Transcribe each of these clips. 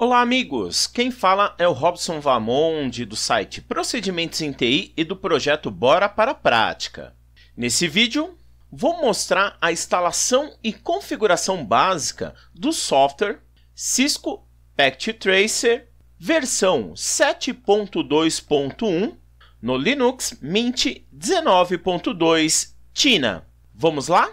Olá, amigos! Quem fala é o Robson Vamonde, do site Procedimentos em TI e do projeto Bora para a Prática. Nesse vídeo, vou mostrar a instalação e configuração básica do software Cisco Pact Tracer versão 7.2.1 no Linux Mint 19.2 Tina. Vamos lá?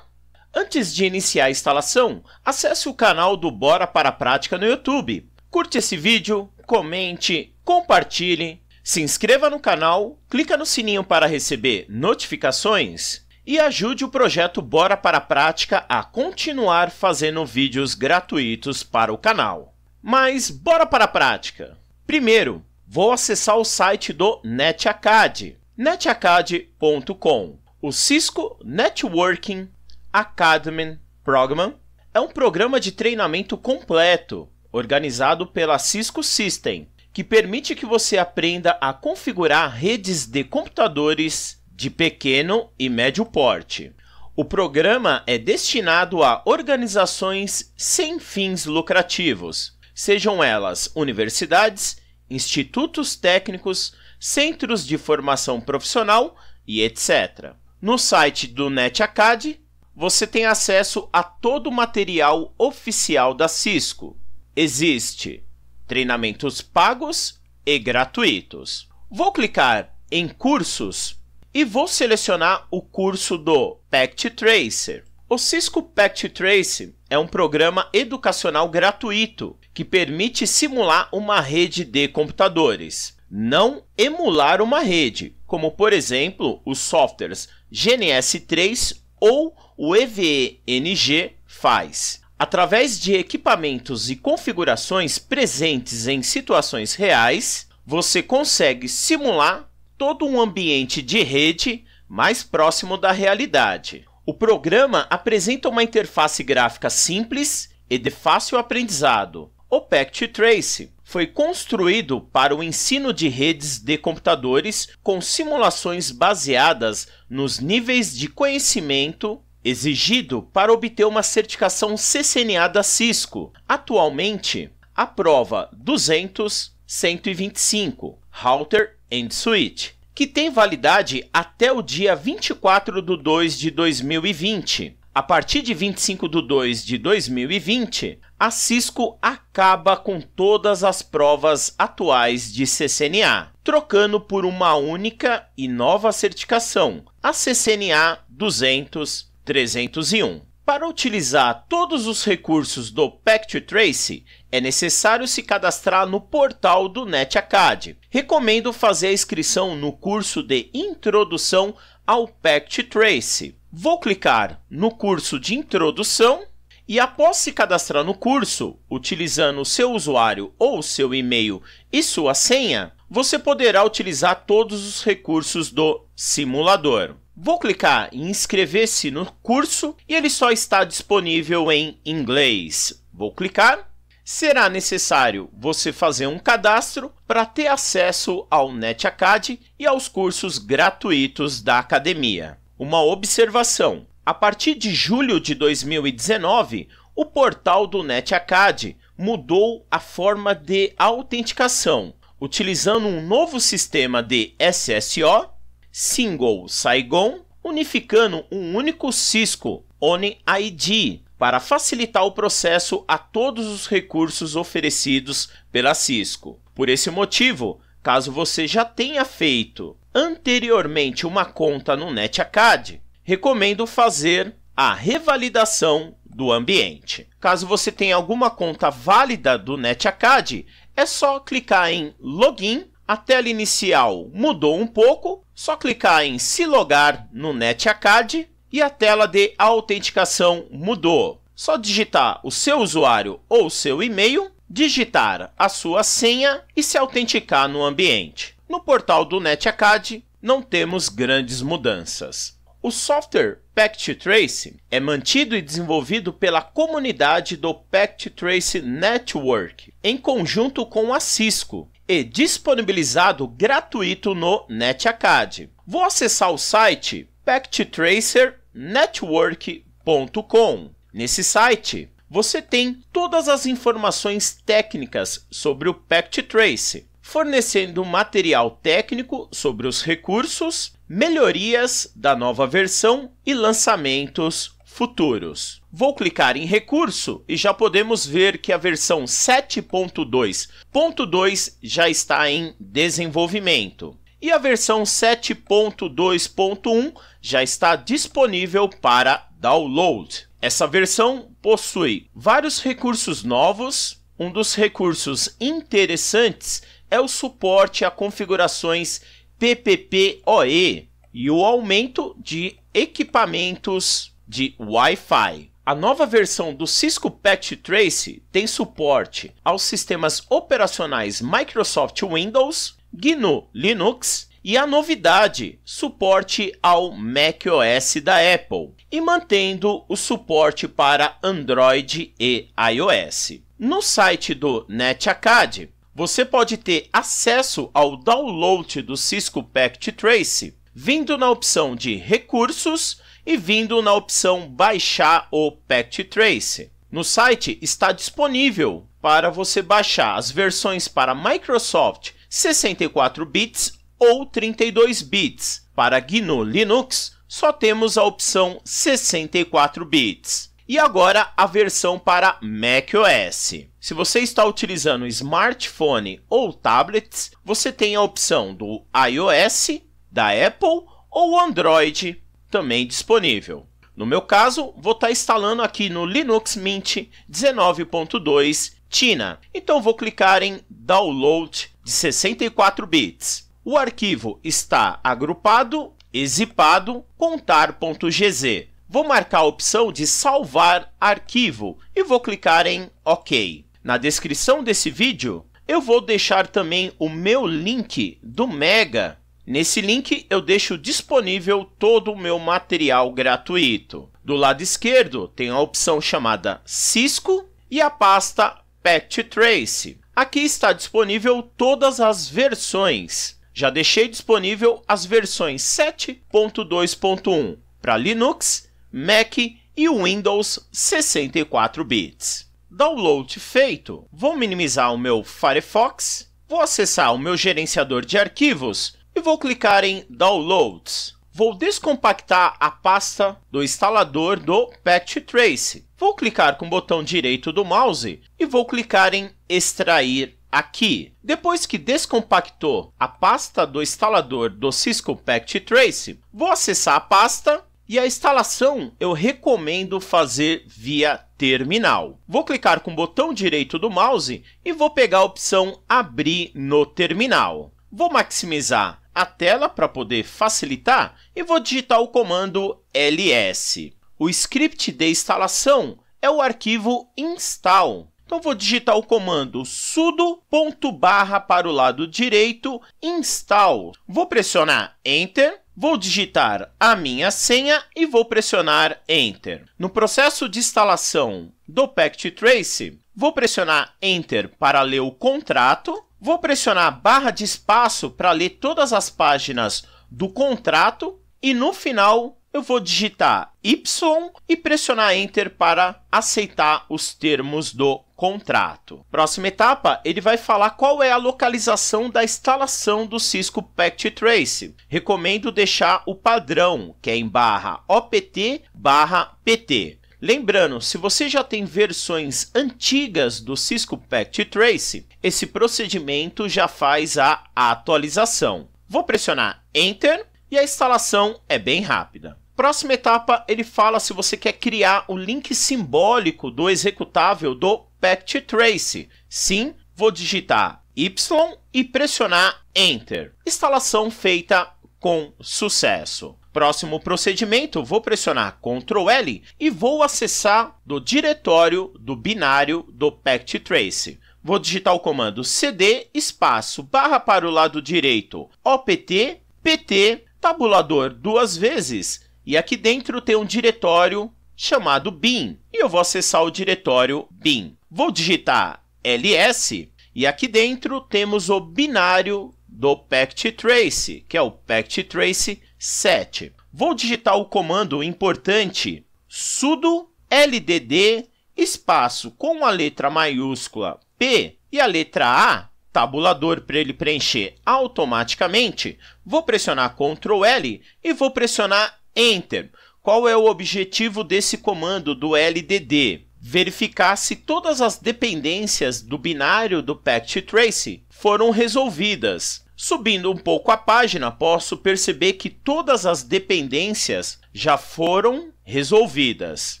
Antes de iniciar a instalação, acesse o canal do Bora para a Prática no YouTube Curte esse vídeo, comente, compartilhe, se inscreva no canal, clica no sininho para receber notificações e ajude o projeto Bora para a Prática a continuar fazendo vídeos gratuitos para o canal. Mas bora para a prática! Primeiro, vou acessar o site do NetAcad, netacad.com. O Cisco Networking Academy Program é um programa de treinamento completo organizado pela Cisco System, que permite que você aprenda a configurar redes de computadores de pequeno e médio porte. O programa é destinado a organizações sem fins lucrativos, sejam elas universidades, institutos técnicos, centros de formação profissional e etc. No site do NetAcad, você tem acesso a todo o material oficial da Cisco, Existe treinamentos pagos e gratuitos. Vou clicar em cursos e vou selecionar o curso do Pact Tracer. O Cisco Pact Tracer é um programa educacional gratuito que permite simular uma rede de computadores, não emular uma rede, como por exemplo os softwares GNS3 ou o EVNG faz. Através de equipamentos e configurações presentes em situações reais, você consegue simular todo um ambiente de rede mais próximo da realidade. O programa apresenta uma interface gráfica simples e de fácil aprendizado. O Pact Trace foi construído para o ensino de redes de computadores com simulações baseadas nos níveis de conhecimento exigido para obter uma certificação CCNA da Cisco. Atualmente, a prova 200 125 Router and Switch, que tem validade até o dia 24 de 2 de 2020. A partir de 25 de 2 de 2020, a Cisco acaba com todas as provas atuais de CCNA, trocando por uma única e nova certificação, a CCNA 200 301. Para utilizar todos os recursos do pack trace é necessário se cadastrar no portal do NetAcad. Recomendo fazer a inscrição no curso de Introdução ao pack trace Vou clicar no curso de Introdução e após se cadastrar no curso, utilizando o seu usuário ou seu e-mail e sua senha, você poderá utilizar todos os recursos do simulador. Vou clicar em inscrever-se no curso e ele só está disponível em inglês. Vou clicar. Será necessário você fazer um cadastro para ter acesso ao NetAcad e aos cursos gratuitos da academia. Uma observação: a partir de julho de 2019, o portal do NetAcad mudou a forma de autenticação, utilizando um novo sistema de SSO Single Saigon, unificando um único Cisco ONI ID para facilitar o processo a todos os recursos oferecidos pela Cisco. Por esse motivo, caso você já tenha feito anteriormente uma conta no NetAcad, recomendo fazer a revalidação do ambiente. Caso você tenha alguma conta válida do NetAcad, é só clicar em Login, a tela inicial mudou um pouco, só clicar em se logar no NetAcad e a tela de autenticação mudou. Só digitar o seu usuário ou seu e-mail, digitar a sua senha e se autenticar no ambiente. No portal do NetAcad não temos grandes mudanças. O software Pact Trace é mantido e desenvolvido pela comunidade do Pact Trace Network, em conjunto com a Cisco, e disponibilizado gratuito no NetAcad. Vou acessar o site pacttracernetwork.com. Nesse site, você tem todas as informações técnicas sobre o Pact Trace, fornecendo material técnico sobre os recursos, melhorias da nova versão e lançamentos futuros. Vou clicar em recurso e já podemos ver que a versão 7.2.2 já está em desenvolvimento. E a versão 7.2.1 já está disponível para download. Essa versão possui vários recursos novos. Um dos recursos interessantes é o suporte a configurações PPPoE e o aumento de equipamentos de Wi-Fi. A nova versão do Cisco Patch Trace tem suporte aos sistemas operacionais Microsoft Windows, GNU Linux e a novidade, suporte ao macOS da Apple e mantendo o suporte para Android e iOS. No site do NetAcad, você pode ter acesso ao download do Cisco Pact Trace vindo na opção de recursos e vindo na opção baixar o Pact Trace. No site está disponível para você baixar as versões para Microsoft 64 bits ou 32 bits. Para GNU Linux, só temos a opção 64 bits. E agora a versão para macOS. Se você está utilizando smartphone ou tablets, você tem a opção do iOS da Apple ou Android também disponível. No meu caso, vou estar tá instalando aqui no Linux Mint 19.2 Tina. Então vou clicar em Download de 64 bits. O arquivo está agrupado exipado, zipado contar.gz. Vou marcar a opção de salvar arquivo e vou clicar em OK. Na descrição desse vídeo, eu vou deixar também o meu link do Mega Nesse link eu deixo disponível todo o meu material gratuito. Do lado esquerdo tem a opção chamada Cisco e a pasta Patch Trace. Aqui está disponível todas as versões. Já deixei disponível as versões 7.2.1 para Linux, Mac e Windows 64 bits. Download feito, vou minimizar o meu Firefox, vou acessar o meu gerenciador de arquivos e vou clicar em Downloads. Vou descompactar a pasta do instalador do Pact Trace. Vou clicar com o botão direito do mouse e vou clicar em Extrair aqui. Depois que descompactou a pasta do instalador do Cisco Pact Trace, vou acessar a pasta e a instalação eu recomendo fazer via terminal. Vou clicar com o botão direito do mouse e vou pegar a opção Abrir no terminal. Vou maximizar a tela para poder facilitar e vou digitar o comando ls. O script de instalação é o arquivo install. Então vou digitar o comando sudo ponto barra para o lado direito install. Vou pressionar enter, vou digitar a minha senha e vou pressionar enter. No processo de instalação do Pact Trace, vou pressionar enter para ler o contrato Vou pressionar a barra de espaço para ler todas as páginas do contrato e no final eu vou digitar Y e pressionar Enter para aceitar os termos do contrato. Próxima etapa, ele vai falar qual é a localização da instalação do Cisco Packet Trace. Recomendo deixar o padrão, que é em barra OPT barra PT. Lembrando, se você já tem versões antigas do Cisco Packet Trace, esse procedimento já faz a atualização. Vou pressionar Enter e a instalação é bem rápida. Próxima etapa, ele fala se você quer criar o link simbólico do executável do Packet Trace. Sim, vou digitar Y e pressionar Enter. Instalação feita com sucesso. Próximo procedimento, vou pressionar Ctrl L e vou acessar do diretório do binário do Pact Trace. Vou digitar o comando cd espaço barra para o lado direito opt pt tabulador duas vezes e aqui dentro tem um diretório chamado bin e eu vou acessar o diretório bin. Vou digitar ls e aqui dentro temos o binário do pact trace, que é o pact trace 7. Vou digitar o comando importante sudo ldd espaço com a letra maiúscula P e a letra A, tabulador para ele preencher automaticamente, vou pressionar Ctrl L e vou pressionar Enter. Qual é o objetivo desse comando do LDD? Verificar se todas as dependências do binário do patch Trace foram resolvidas. Subindo um pouco a página, posso perceber que todas as dependências já foram resolvidas,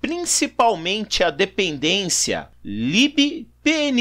principalmente a dependência libpng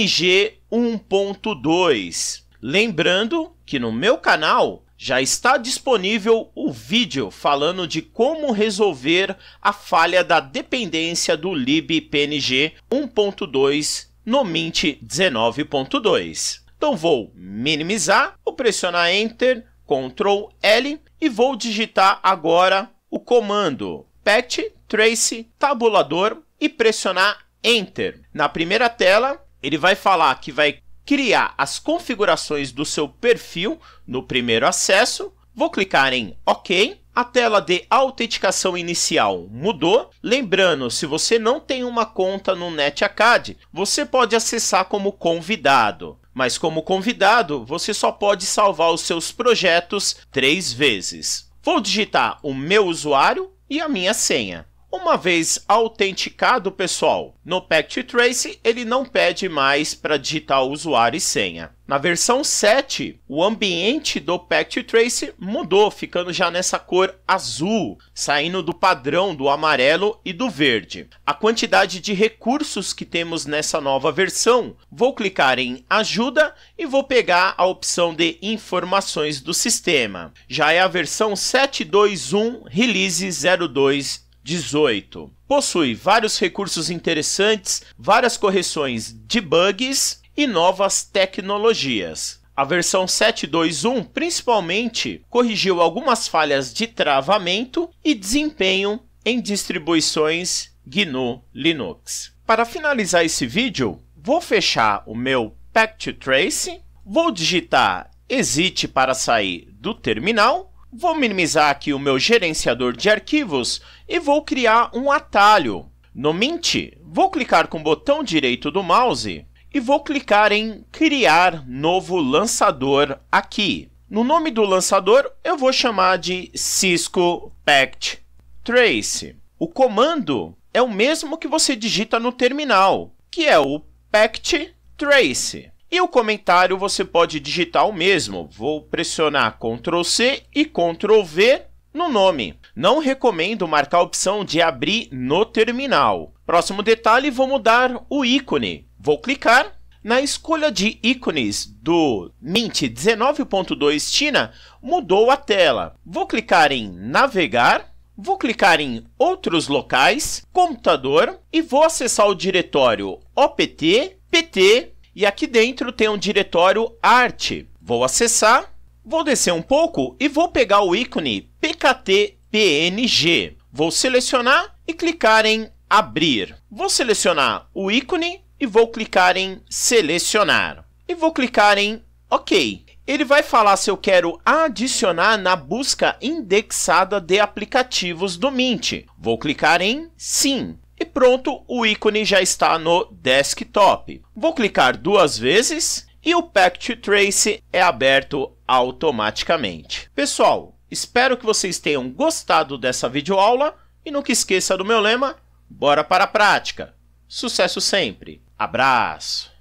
1.2. Lembrando que no meu canal já está disponível o vídeo falando de como resolver a falha da dependência do libpng 1.2 no Mint 19.2. Então vou minimizar, vou pressionar Enter, Ctrl L e vou digitar agora o comando pet trace tabulador e pressionar Enter. Na primeira tela, ele vai falar que vai criar as configurações do seu perfil no primeiro acesso. Vou clicar em OK. A tela de autenticação inicial mudou. Lembrando, se você não tem uma conta no NetAcad, você pode acessar como convidado mas como convidado você só pode salvar os seus projetos três vezes. Vou digitar o meu usuário e a minha senha. Uma vez autenticado, pessoal, no Pact Trace ele não pede mais para digitar usuário e senha. Na versão 7, o ambiente do Pact Trace mudou, ficando já nessa cor azul, saindo do padrão do amarelo e do verde. A quantidade de recursos que temos nessa nova versão, vou clicar em ajuda e vou pegar a opção de informações do sistema. Já é a versão 7.2.1 release 02 18. Possui vários recursos interessantes, várias correções de bugs e novas tecnologias. A versão 7.2.1 principalmente corrigiu algumas falhas de travamento e desempenho em distribuições GNU Linux. Para finalizar esse vídeo, vou fechar o meu Pack to Trace, vou digitar exit para sair do terminal Vou minimizar aqui o meu gerenciador de arquivos e vou criar um atalho. No Mint, vou clicar com o botão direito do mouse e vou clicar em Criar Novo Lançador aqui. No nome do lançador, eu vou chamar de Cisco Pact Trace. O comando é o mesmo que você digita no terminal, que é o Pact Trace. E o comentário você pode digitar o mesmo. Vou pressionar Ctrl C e Ctrl V no nome. Não recomendo marcar a opção de abrir no terminal. Próximo detalhe, vou mudar o ícone. Vou clicar na escolha de ícones do Mint 19.2 China, mudou a tela. Vou clicar em navegar, vou clicar em outros locais, computador e vou acessar o diretório OPT, PT e aqui dentro tem um diretório arte. Vou acessar, vou descer um pouco e vou pegar o ícone PKT PNG. Vou selecionar e clicar em abrir. Vou selecionar o ícone e vou clicar em selecionar. E vou clicar em OK. Ele vai falar se eu quero adicionar na busca indexada de aplicativos do Mint. Vou clicar em sim. E pronto, o ícone já está no desktop. Vou clicar duas vezes e o Pack to Trace é aberto automaticamente. Pessoal, espero que vocês tenham gostado dessa videoaula e nunca esqueça do meu lema, bora para a prática. Sucesso sempre! Abraço!